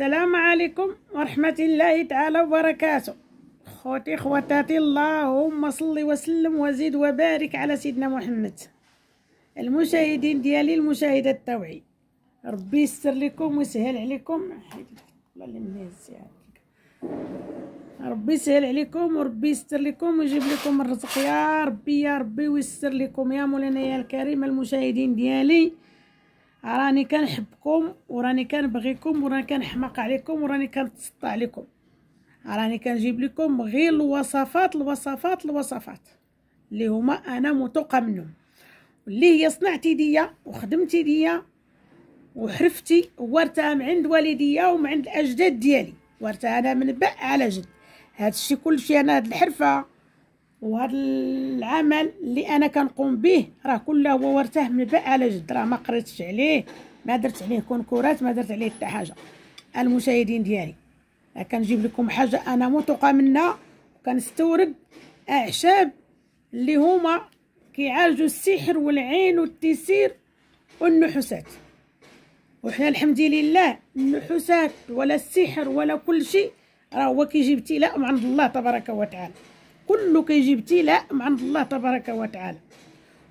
السلام عليكم ورحمة الله تعالى وبركاته خوتي خواتاتي اللهم صل وسلم وزيد وبارك على سيدنا محمد المشاهدين ديالي المشاهدة التوعي ربي يسر لكم ويسهل عليكم ربي يسهل عليكم وربي يستر لكم ويجيب لكم الرزق يا ربي يا ربي ويسر لكم يا مولانا يا الكريم المشاهدين ديالي راني كنحبكم وراني كنبغيكم وراني كنحماق عليكم وراني كنتسطى عليكم راني كنجيب لكم غير الوصفات الوصفات الوصفات اللي هما انا متوقع منهم اللي هي صنعتي ليا وخدمتي ليا وحرفتي وورتها من عند والديا ومن عند الاجداد ديالي ورتها انا من باء على جد هادشي كلشي انا هاد الحرفه وهذا العمل اللي انا كنقوم به راه كله هو ورثه من باء على جد راه ما قريتش عليه ما درت عليه كونكورات ما درت عليه حتى حاجه المشاهدين ديالي كنجيب لكم حاجه انا موثوقه منها كنستورد اعشاب اللي هما كيعالجوا السحر والعين والتيسير والنحوسات وحنا الحمد لله النحوسات ولا السحر ولا كل شيء راه هو كيجي ابتلاء من عند الله تبارك وتعالى كله كيجي ابتلاء من عند الله تبارك وتعالى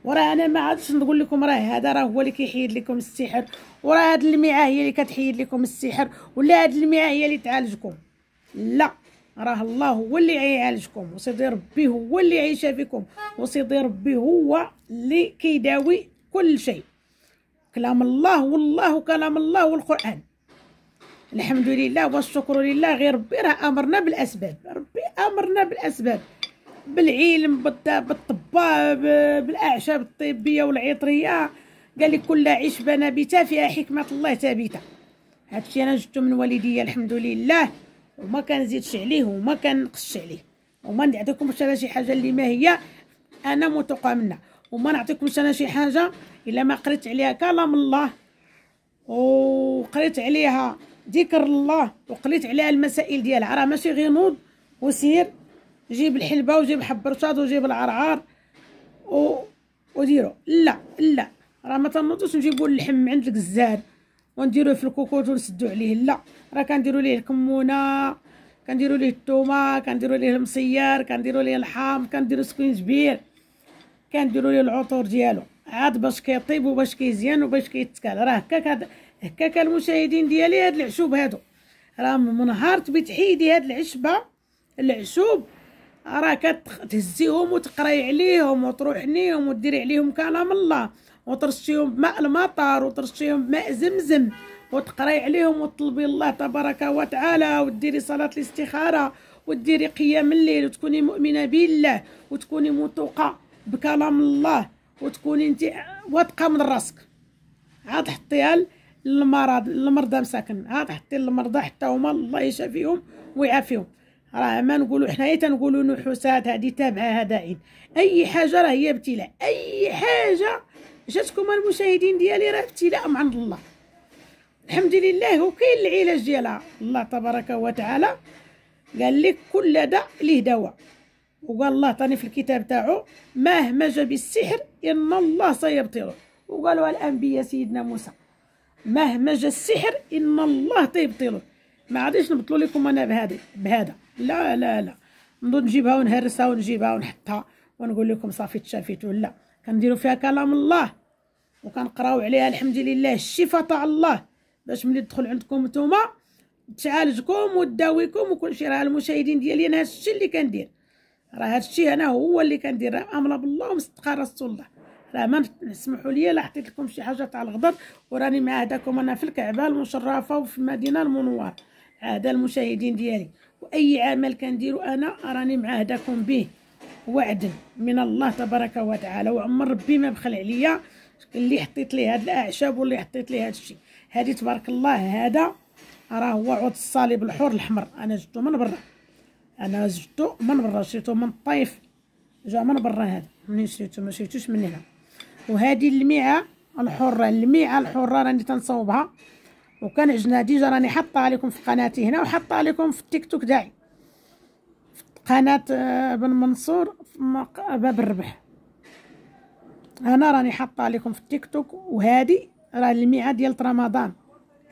وراه انا ما عادش نقول لكم راه هذا راه هو اللي كيحيد لكم السحر وراه هاد المياه هي اللي كتحيد لكم السحر ولا هاد المياه هي اللي تعالجكم لا راه الله هو اللي يعالجكم وسيدي ربي هو اللي فيكم وسيدي ربي هو اللي كيداوي كل شيء كلام الله والله كلام الله والقران الحمد لله والشكر لله غير ربي راه امرنا بالاسباب ربي امرنا بالاسباب بالعلم بالطباء بالاعشاب الطبيه والعطريه قال لي كل عشبه نبته فيها حكمه الله ثابته هادشي انا جبته من والديا الحمد لله وما كنزيدش عليه وما كنقصش عليه وما نعطيكمش انا شي حاجه اللي ما هي انا متقى منها وما نعطيكمش انا شي حاجه الا ما قريت عليها كلام الله وقريت عليها ذكر الله وقريت عليها المسائل ديالها راه ماشي غير نوض وسير جيب الحلبه وجيب حب وجيب العرعار و وديرو لا لا راه ما تنوضوش نجيبو اللحم من عند الجزار ونديروه في الكوكوط ونسدو عليه لا راه كنديرو ليه الكمونه كنديرو ليه الثومه كنديرو ليه المصير كنديرو ليه الحام كنديرو سكينجبير كنديرو ليه العطور ديالو عاد باش كيطيب وباش كيزيان وباش كيتكال راه هكاك هكاك المشاهدين ديالي هاد العشوب هادو راه من نهار تبي تحيدي هاد العشبه العشوب راه كتهزيهم وتقراي عليهم وتروحنيهم وديري عليهم كلام الله وترشيهم بماء المطر وترشيهم بماء زمزم وتقراي عليهم وتطلبي الله تبارك وتعالى وديري صلاة الاستخارة وديري قيام الليل وتكوني مؤمنة بالله وتكوني متوقة بكلام الله وتكوني انت واثقة من راسك عاد حطيها للمرض المرضى مساكن عاد حطي للمرضى حتى هما الله يشافيهم ويعافيهم راه ما نقولوا حنايا تنقولوا نحوسات هذه تابعه هدائن اي حاجه راه هي ابتلاء اي حاجه جاتكم المشاهدين ديالي راه ابتلاء من عند الله الحمد لله وكاين العلاج ديالها الله تبارك وتعالى قال لك كل داء ليه دواء وقال الله ثاني في الكتاب تاعو مهما جا بالسحر ان الله سيبطله وقالوا الانبياء سيدنا موسى مهما جا السحر ان الله تيبطله ما عادش نبطلوا لكم انا بهذا بهذا لا لا لا نضو نجيبها ونهرسها ونجيبها ونحطها ونقول لكم صافي تشافيت ولا كنديروا فيها كلام الله وكنقراو عليها الحمد لله الشفاء تاع الله باش ملي تدخل عندكم نتوما تعالجكم وتداويكم وكل شيء راه المشاهدين ديالي انا هادشي اللي كندير راه هادشي انا هو اللي كندير راه بالله ومصدقه رسول الله راه ما تسمحوا لي لا حطيت لكم شي حاجه تاع الغدر وراني مع هذاكم انا في الكعبه المشرفه وفي المدينه المنوره هذا المشاهدين ديالي واي عمل كنديرو انا راني معاهداكم به وعد من الله تبارك وتعالى وعمر ربي ما بخل عليا اللي حطيت ليه هاد الاعشاب واللي حطيت ليه هاد الشيء هادي تبارك الله هذا راه هو عود الصليب الحور الاحمر انا جبتو من برا انا جبتو من برا شريتو من الطيف جا من برا هذا منين شريتو ما شريتوش من هنا وهذه الميعه الحره الميعه الحره راني تنصوبها وكان عندنا ديجا راني حاطه عليكم في قناتي هنا وحاطه عليكم في التيك توك تاعي قناه آه، بن منصور باب الربح انا راني حاطه عليكم في التيك توك وهذه راه الميعاد ديال رمضان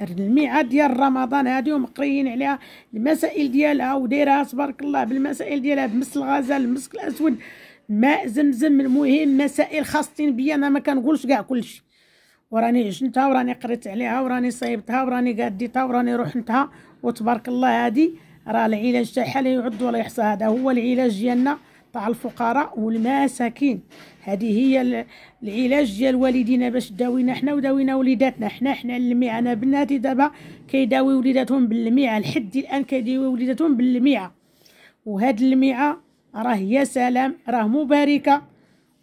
الميعاد ديال رمضان هادي ومقريين عليها المسائل ديالها ودايرها تبارك الله بالمسائل ديالها بمس الغزال المسك الاسود ماء زمزم المهم مسائل خاصين بيا انا ما كنقولش كاع كلشي وراني عجنتها وراني قريت عليها وراني صايبتها وراني قاديتها وراني رحنتها وتبارك الله هادي راه العلاج تاعها لا يعد ولا يحصى هذا هو العلاج ديالنا تاع الفقراء والمساكين هذه هي العلاج ديال والدينا باش داوينا حنا وداوينا وليداتنا حنا حنا اللميعه انا بناتي دابا كيداوي وليداتهم باللميعه لحد الان كيداوي وليداتهم باللميعه وهاد اللميعه راه يا سلام راه مباركه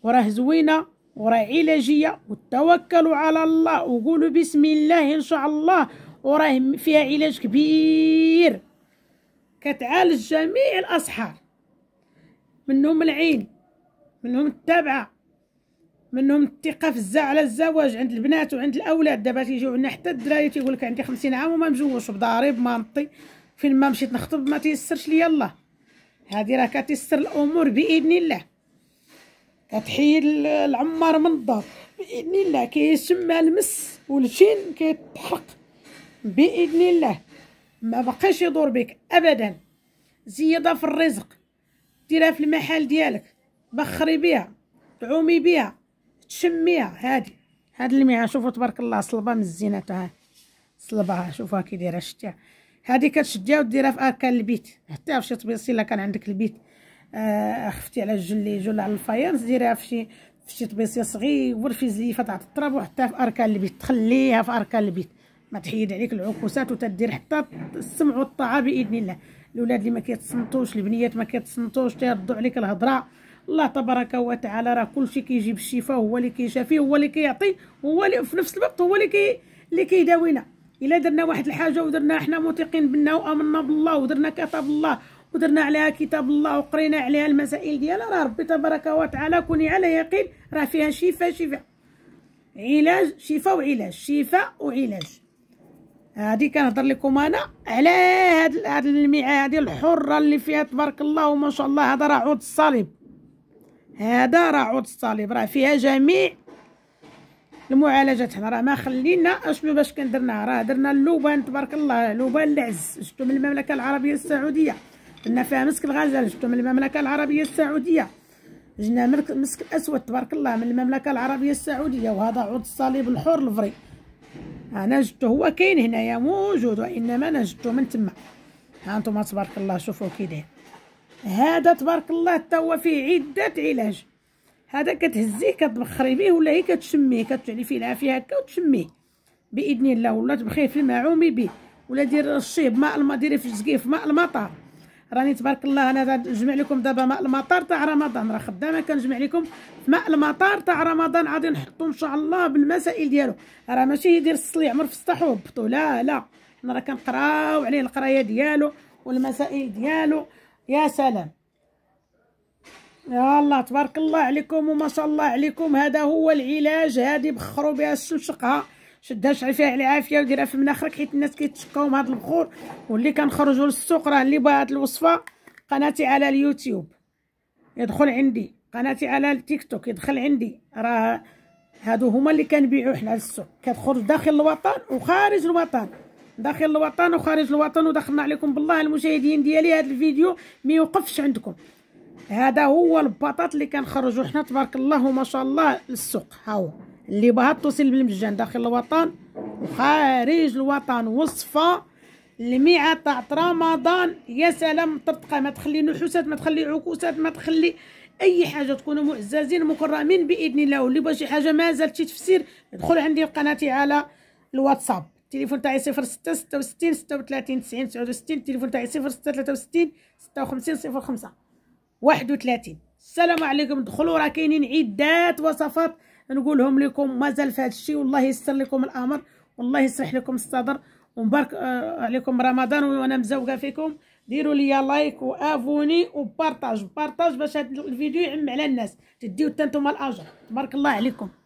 وراه زوينه وراه علاجيه وتوكلوا على الله وقولوا بسم الله ان شاء الله وراه فيها علاج كبير كتعالج جميع الاصحاب منهم العين منهم التبعه منهم الثقه في الزا على الزواج عند البنات وعند الاولاد دابا تيجيو عندنا حتى الدراري تيقول لك عندي خمسين عام وما مجوش بداري بمنطي فين ما مشيت نخطب ما تيسرش ليا الله هذه راه كتيسر الامور باذن الله كتحيد العمار من الدار باذن الله كيسمى المس والجن كيتحرق باذن الله ما بقاش يدور بك ابدا زياده في الرزق ديرها في المحل ديالك بخري بها تعومي بها تشميها هادي هاد الميعه شوفوا تبارك الله صلبه من الزينه صلبه شوفوها كي دايره شتيها هادي كتشديها وديرها في اركان البيت حتى في شي طبيصيله كان عندك البيت آه، خفتي على اللي ولا على الفايرز ديريها في شي في شي طبيصيه صغيور في زليفه تاع التراب وحتى في اركان البيت تخليها في اركان البيت ما تحيد عليك العكوسات وتدير حتى السمع والطاعه باذن الله الاولاد اللي ما كيتصنتوش البنيات ما كيتصنتوش تيردوا عليك الهضره الله تبارك وتعالى راه كلشي كيجي بالشفاء هو اللي كيشافي هو اللي كيعطي هو اللي في نفس الوقت هو اللي كي اللي كيداوينا الا درنا واحد الحاجه ودرنا احنا موثقين بالله وامنا بالله ودرنا كتاب الله ودرنا عليها كتاب الله وقرينا عليها المسائل ديالها راه ربي تبارك وتعالى كوني على يقين راه فيها شفاء شفاء علاج شفاء وعلاج شفاء وعلاج هادي كنهضر لكم انا على هاد هاد الميعه هادي الحره اللي فيها تبارك الله وما شاء الله هذا راه عود الصليب هذا راه عود الصليب راه فيها جميع المعالجات حنا راه ما خلينا اشنو باش كندرنا راه درنا اللوبان تبارك الله لوبان العز شفتو من المملكه العربيه السعوديه كنا فيها مسك الغزال جبتو من المملكه العربيه السعوديه جنا مسك الاسود تبارك الله من المملكه العربيه السعوديه وهذا عود الصليب الحر الفري انا جبته هو كاين هنايا موجود وانما انا جبته من تما ها تبارك الله شوفو كي داير هذا تبارك الله تا هو فيه عده علاج هذا كتهزيه كتبخري به ولا هي كتشميه كتعلي فيه العافيه هكا وتشميه باذن الله ولا تبخيه في الماء عومي به ولا دير رشيه بماء الماء ديريه في الزقيف ماء المطر راني تبارك الله انا نجمع لكم دابا ماء المطار تاع رمضان راه خدامه كنجمع لكم ماء المطار تاع رمضان غادي نحطو ان شاء الله بالمسائل ديالو راه ماشي يدير الصليع عمر في السطح وهبطو لا لا انا راه كنقراو عليه القرايه ديالو والمسائل ديالو يا سلام يا الله تبارك الله عليكم وما شاء الله عليكم هذا هو العلاج هذه بخروا بها الشمشقها شدها شعل فيها على عافيه وديرها في مناخرك حيت الناس كيتشكاو من هاد البخور واللي كنخرجوا للسوق راه اللي بغى هاد الوصفه قناتي على اليوتيوب يدخل عندي قناتي على التيك توك يدخل عندي راه هادو هما اللي كنبيعو حنا للسوق كتخرج داخل الوطن وخارج الوطن داخل الوطن وخارج الوطن ودخلنا عليكم بالله المشاهدين ديالي هذا الفيديو ما يوقفش عندكم هذا هو البطاط اللي كنخرجو حنا تبارك الله وما شاء الله للسوق ها هو اللي بها توصل بالمجان داخل الوطن وخارج الوطن وصفة المئة تاع رمضان يا سلام ترتقى ما تخلي نحوسات ما تخلي عكوسات ما تخلي اي حاجه تكونوا معززين مكرمين باذن الله واللي بغى شي حاجه مازال زالت شي تفسير ادخل عندي قناتي على الواتساب التليفون تاعي 06 36 90 69 التليفون تاعي 0663 56 05 31 السلام عليكم دخلوا راه كاينين عدات وصفات نقولهم لكم مازال في هذا الشيء والله يسر لكم الامر والله يسرح لكم الصدر ومبارك آه، عليكم رمضان وانا مزوقه فيكم ديروا لي لايك وافوني وبارطاج بارطاج باش هذا الفيديو يعم على الناس تديو حتى نتوما الاجر تبارك الله عليكم